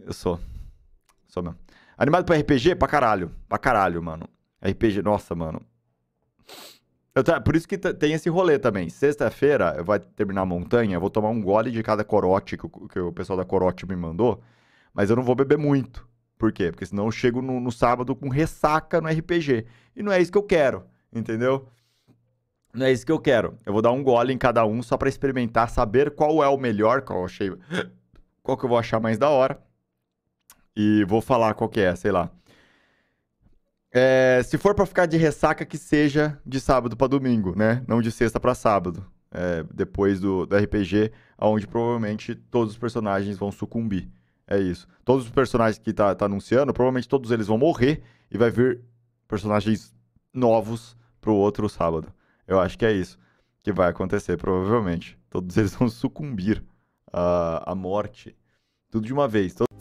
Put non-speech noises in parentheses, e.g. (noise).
Eu sou. Sou mesmo. Animado pra RPG? Pra caralho. Pra caralho, mano. RPG, nossa, mano. por isso que tem esse rolê também. Sexta-feira vai terminar a montanha, eu vou tomar um gole de cada corote que o, que o, pessoal da corote me mandou, mas eu não vou beber muito. Por quê? Porque senão eu chego no, no sábado com ressaca no RPG. E não é isso que eu quero, entendeu? Não é isso que eu quero. Eu vou dar um gole em cada um só para experimentar, saber qual é o melhor, qual eu achei, qual que eu vou achar mais da hora. E vou falar qual que é, sei lá. É, se for para ficar de ressaca, que seja de sábado para domingo, né? Não de sexta para sábado. É, depois do, do RPG, onde provavelmente todos os personagens vão sucumbir. É isso. Todos os personagens que tá, tá anunciando, provavelmente todos eles vão morrer e vai vir personagens novos pro outro sábado. Eu acho que é isso que vai acontecer, provavelmente. Todos eles vão (laughs) sucumbir à, à morte. Tudo de uma vez. Todo...